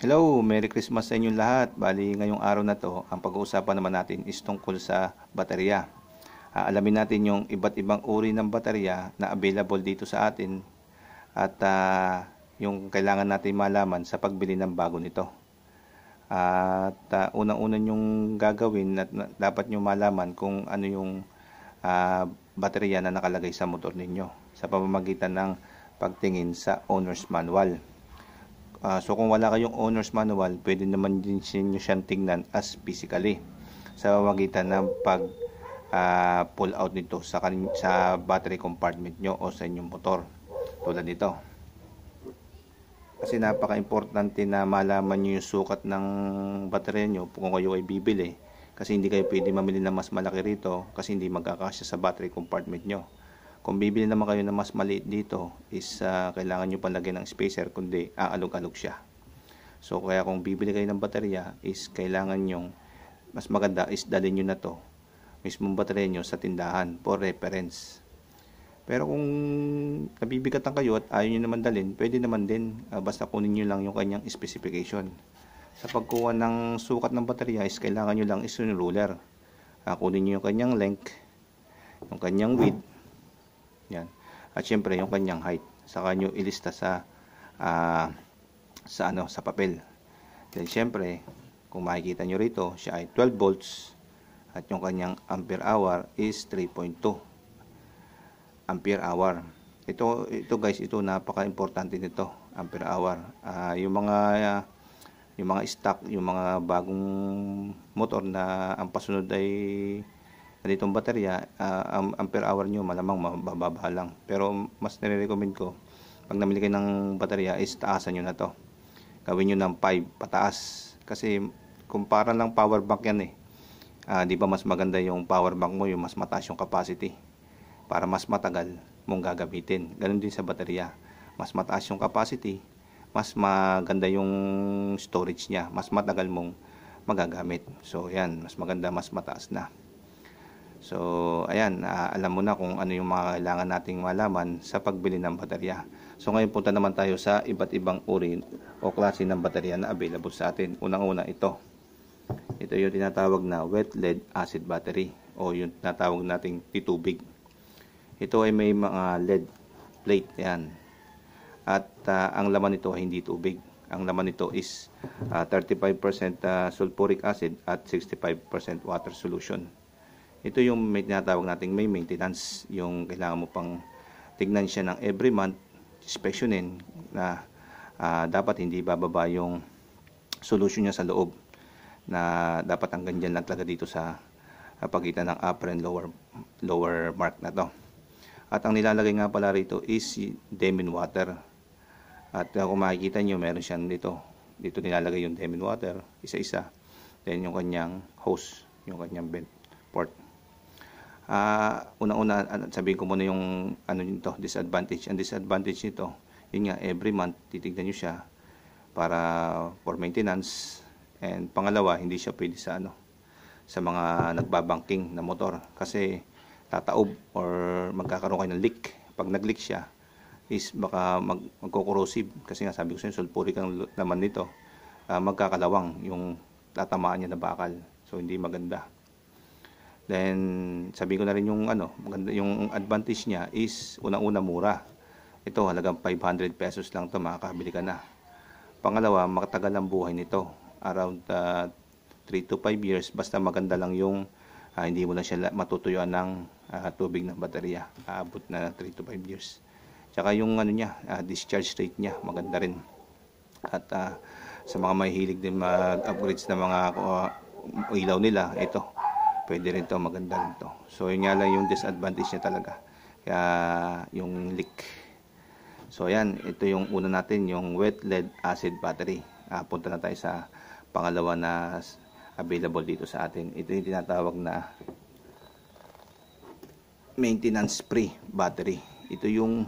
Hello, Merry Christmas sa inyong lahat. Bali, ngayong araw na to, ang pag-uusapan naman natin is tungkol sa baterya. Uh, alamin natin yung iba't ibang uri ng baterya na available dito sa atin at uh, yung kailangan natin malaman sa pagbili ng bago nito. Uh, at uh, ah, unang una yung gagawin at dapat nyo malaman kung ano yung uh, baterya na nakalagay sa motor ninyo sa pamamagitan ng pagtingin sa owner's manual. Uh, so kung wala kayong owner's manual, pwede naman din sinyo siyang tingnan as physically sa magitan ng pag uh, pull out nito sa, sa battery compartment nyo o sa inyong motor tulad nito kasi napaka importante na malaman nyo yung sukat ng baterya nyo kung kayo ay bibili kasi hindi kayo pwede mamili ng mas malaki rito kasi hindi magkakasya sa battery compartment nyo kung bibili naman kayo na mas maliit dito, is uh, kailangan nyo palagyan ng spacer, kundi aalog-alog siya. So, kaya kung bibili kayo ng baterya, is kailangan nyo, mas maganda is dalhin nyo na to, mismong baterya nyo sa tindahan for reference. Pero kung nabibigatan kayo at ayaw nyo naman dalhin, pwede naman din, uh, basta kunin nyo lang yung kanyang specification. Sa pagkuha ng sukat ng baterya, is kailangan nyo lang is yung ruler. Uh, kunin nyo yung kanyang length, yung kanyang width, yan. At syempre yung kanyang height. Saka nyo ilista sa uh, sa ano sa papel. Then syempre, kung makikita nyo rito, siya ay 12 volts at yung kanyang ampere hour is 3.2 ampere hour. Ito ito guys, ito napaka-importante nito, ampere hour. Uh, yung mga uh, yung mga stock, yung mga bagong motor na ang pasunod ay nitong baterya, uh, ang ampere hour nyo malamang mabababa lang. Pero mas nire-recommend ko, pag namili kayo ng baterya, is taasan nyo na to. Gawin nyo ng 5 pataas. Kasi kumpara lang power bank yan eh. Uh, di ba mas maganda yung power bank mo, yung mas mataas yung capacity. Para mas matagal mong gagamitin. Ganun din sa baterya. Mas mataas yung capacity, mas maganda yung storage niya, mas matagal mong magagamit. So yan, mas maganda, mas mataas na. So, ayan, uh, alam mo na kung ano yung mga kailangan nating malaman sa pagbili ng baterya. So, ngayon punta naman tayo sa iba't ibang uri o klase ng baterya na available sa atin. Unang-una ito. Ito yung tinatawag na wet lead acid battery o yung tinatawag nating titubig. Ito ay may mga lead plate yan. At uh, ang laman nito ay hindi tubig. Ang laman nito is uh, 35% uh, sulfuric acid at 65% water solution. Ito yung may tinatawag nating may maintenance, yung kailangan mo pang tignan siya ng every month, inspectionin na uh, dapat hindi bababa yung solution niya sa loob na dapat hanggang dyan lang talaga dito sa uh, pagitan ng upper and lower, lower mark na to. At ang nilalagay nga pala rito is demin water. At uh, kung makikita nyo, meron siyang dito. Dito nilalagay yung demin water, isa-isa. Then yung kanyang hose, yung kanyang vent port uh, ah, una una ano, sabihin ko muna yung ano nito, disadvantage. Ang disadvantage nito, yun nga every month titignan niyo siya para for maintenance and pangalawa hindi siya pwede sa ano sa mga nagbabanking na motor kasi tataob or magkakaroon kayo ng leak. Pag nag-leak siya is baka mag magkocorrosive kasi nga sabi ko sa inyo sulfuric ang naman nito. Uh, magkakalawang yung tatamaan niya na bakal. So hindi maganda. Then sabi ko na rin yung ano, yung advantage niya is unang-una mura. Ito halagang 500 pesos lang 'to makakabili ka na. Pangalawa, matagal ang buhay nito. Around uh, ah, 3 to 5 years basta maganda lang yung uh, hindi mo na siya matutuyuan ng uh, tubig ng baterya. Aabot na 3 to 5 years. Tsaka yung ano niya, uh, discharge rate niya maganda rin. At uh, sa mga mahihilig din mag upgrade ng mga uh, ilaw nila, ito pwede rin to maganda rin to so yun nga lang yung disadvantage niya talaga kaya yung leak so yan ito yung una natin yung wet lead acid battery uh, punta na tayo sa pangalawa na available dito sa atin ito yung tinatawag na maintenance free battery ito yung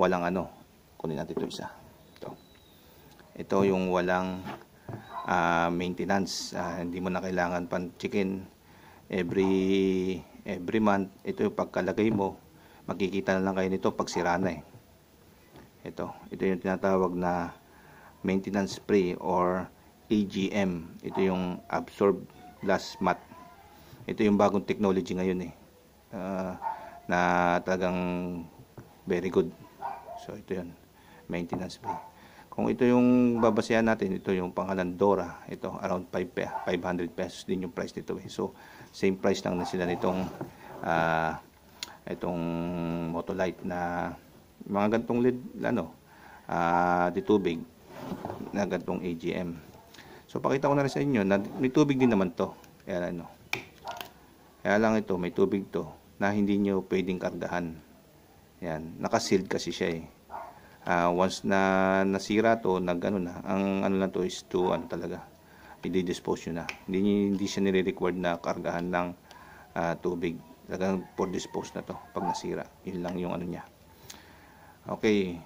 walang ano kunin natin ito isa ito, ito yung walang uh, maintenance uh, hindi mo na kailangan pang chicken every every month ito yung pagkalagay mo makikita na lang kayo nito pag sira na eh ito ito yung tinatawag na maintenance spray or AGM ito yung absorb last mat ito yung bagong technology ngayon eh uh, na talagang very good so ito yun maintenance spray kung ito yung babasihan natin, ito yung pangalan Dora. Ito, around 5, 500 pesos din yung price nito. Eh. So, same price lang na sila nitong uh, itong motolite na mga gantong lid ano uh, di tubig na gantong AGM so pakita ko na rin sa inyo na may tubig din naman to kaya ano kaya lang ito may tubig to na hindi nyo pwedeng kargahan yan nakasealed kasi siya eh uh, once na nasira to nag ano na ang ano na to is to ano talaga i-dispose nyo na. Hindi, hindi siya nire-required na kargahan ng uh, tubig. Talagang for dispose na to pag nasira. Yun lang yung ano niya. Okay.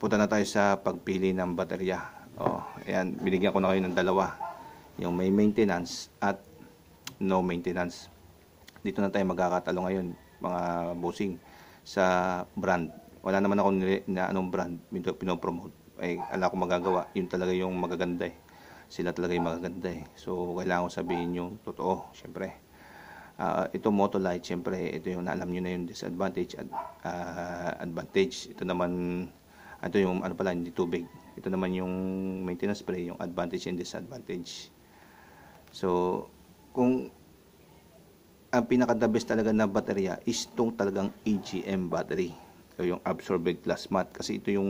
Punta na tayo sa pagpili ng baterya. Oh, ayan, binigyan ko na kayo ng dalawa. Yung may maintenance at no maintenance. Dito na tayo magkakatalo ngayon, mga bossing sa brand. Wala naman ako na anong brand pinopromote. Ay, ala ko magagawa. Yun talaga yung magaganda eh sila talaga yung magaganda eh. So, kailangan ko sabihin yung totoo, syempre. Uh, ito Motolite, syempre, ito yung alam nyo na yung disadvantage at uh, ah, advantage. Ito naman, ito yung ano pala, hindi tubig. Ito naman yung maintenance spray, yung advantage and disadvantage. So, kung ang pinaka-the best talaga na baterya is itong talagang AGM e battery. So, yung absorbent glass mat. Kasi ito yung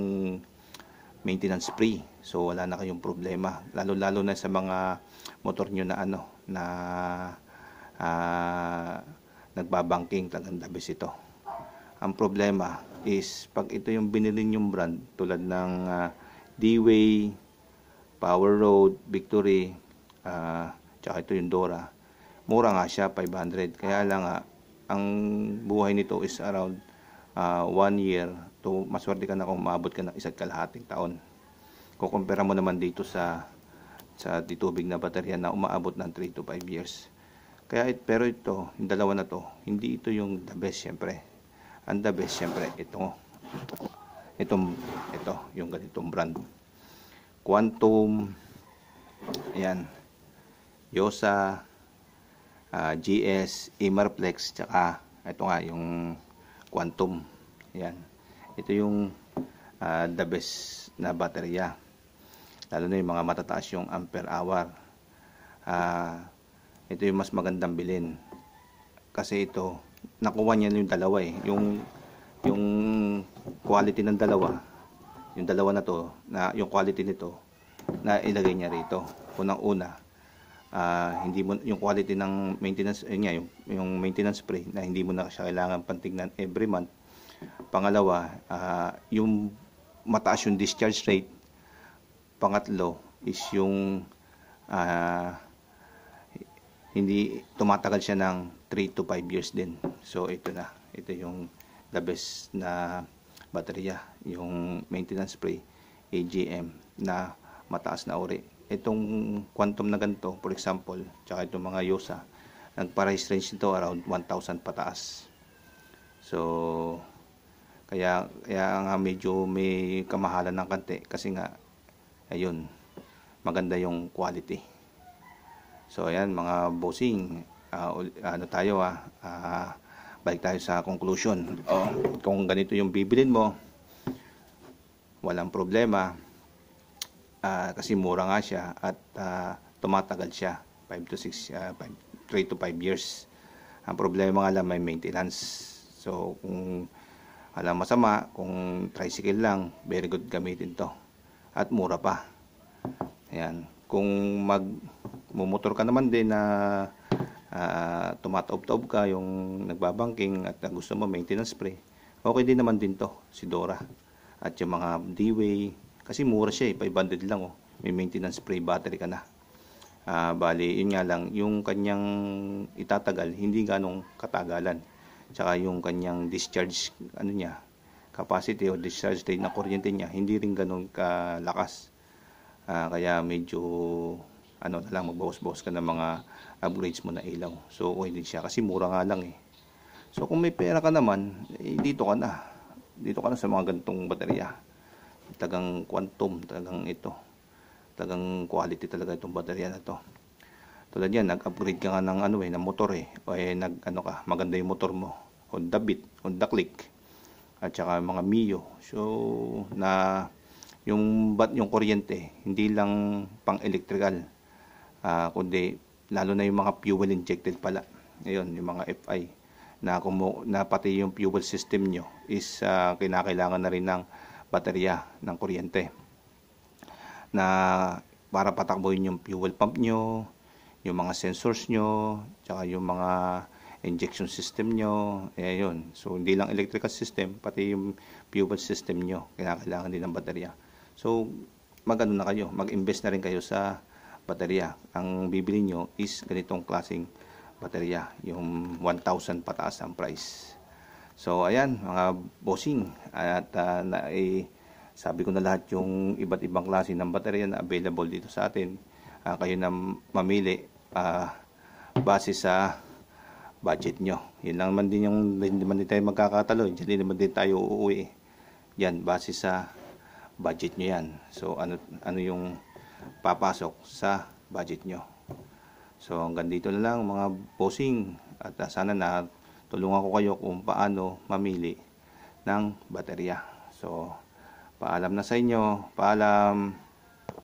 maintenance free. So wala na kayong problema lalo-lalo na sa mga motor nyo na ano na uh, nagbabangking tagandabis ito. Ang problema is pag ito yung binili yung brand tulad ng uh, D-Way, Power Road, Victory, uh, tsaka ito yung Dora. Mura nga siya, 500. Kaya lang nga, ang buhay nito is around 1 uh, year to maswerte ka na kung maabot ka ng isang kalahating taon. Kukumpira mo naman dito sa sa titubig na baterya na umaabot ng 3 to 5 years. Kaya it, pero ito, yung dalawa na to, hindi ito yung the best syempre. Ang the best syempre ito. Itong ito, yung ganitong brand. Quantum ayan. Yosa uh, ah, GS Imarplex tsaka ito nga yung Quantum. Ayan ito yung uh, the best na baterya lalo na yung mga matataas yung ampere hour uh, ito yung mas magandang bilhin kasi ito nakuha niya yung dalawa eh yung yung quality ng dalawa yung dalawa na to na yung quality nito na ilagay niya rito unang una uh, ah, hindi mo yung quality ng maintenance yun nga, yung, yung maintenance spray na hindi mo na siya kailangan pantignan every month Pangalawa, uh, yung mataas yung discharge rate. Pangatlo is yung uh, hindi tumatagal siya ng 3 to 5 years din. So ito na. Ito yung the best na baterya, yung maintenance spray AGM na mataas na uri. Itong quantum na ganito, for example, tsaka itong mga Yosa, nagpa-price range nito around 1,000 pataas. So, kaya, kaya nga medyo may kamahalan ng kante kasi nga, ayun, maganda yung quality. So ayan mga bossing, uh, ano tayo ah, uh, balik tayo sa conclusion. O, kung ganito yung bibilin mo, walang problema uh, kasi mura nga siya at uh, tumatagal siya 5 to 6 uh, 3 to 5 years. Ang problema nga lang may maintenance. So kung alam masama, kung tricycle lang, very good gamitin to. At mura pa. Ayan. Kung mag mumotor ka naman din na uh, ah, tumataob-taob ka yung nagbabangking at gusto mo maintenance free, okay din naman din to, si Dora. At yung mga D-Way, kasi mura siya eh, 500 lang oh. May maintenance free battery ka na. Uh, ah, bali, yun nga lang, yung kanyang itatagal, hindi ganong katagalan tsaka yung kanyang discharge ano niya capacity o discharge rate na kuryente niya hindi rin ganoon kalakas uh, kaya medyo ano na lang magbawas-bawas ka ng mga upgrades mo na ilaw so okay din siya kasi mura nga lang eh so kung may pera ka naman eh, dito ka na dito ka na sa mga ganitong baterya tagang quantum tagang ito tagang quality talaga itong baterya na to tulad yan, nag-upgrade ka nga ng, ano, eh, ng motor eh. O eh, nag, ano ka, maganda yung motor mo. Honda Beat, Honda Click. At saka mga Mio. So, na yung bat yung kuryente, hindi lang pang electrical. Uh, ah, kundi lalo na yung mga fuel injected pala. Ayun, yung mga FI na, kumu- na pati yung fuel system nyo is uh, kinakailangan na rin ng baterya ng kuryente na para patakbuhin yung fuel pump nyo yung mga sensors nyo, tsaka yung mga injection system nyo, ayun. Eh, so, hindi lang electrical system, pati yung fuel system nyo, kailangan din ng baterya. So, mag-ano na kayo, mag-invest na rin kayo sa baterya. Ang bibili nyo is ganitong klaseng baterya, yung 1,000 pataas ang price. So, ayan, mga bossing, at uh, na, eh, sabi ko na lahat yung iba't ibang klase ng baterya na available dito sa atin. Uh, kayo na mamili uh, base sa budget nyo. Yun lang man din yung hindi man din tayo magkakatalo. Hindi naman din tayo uuwi. Yan, base sa budget nyo yan. So, ano, ano yung papasok sa budget nyo. So, hanggang dito na lang mga bossing. At ah, sana na tulungan ko kayo kung paano mamili ng baterya. So, paalam na sa inyo. Paalam.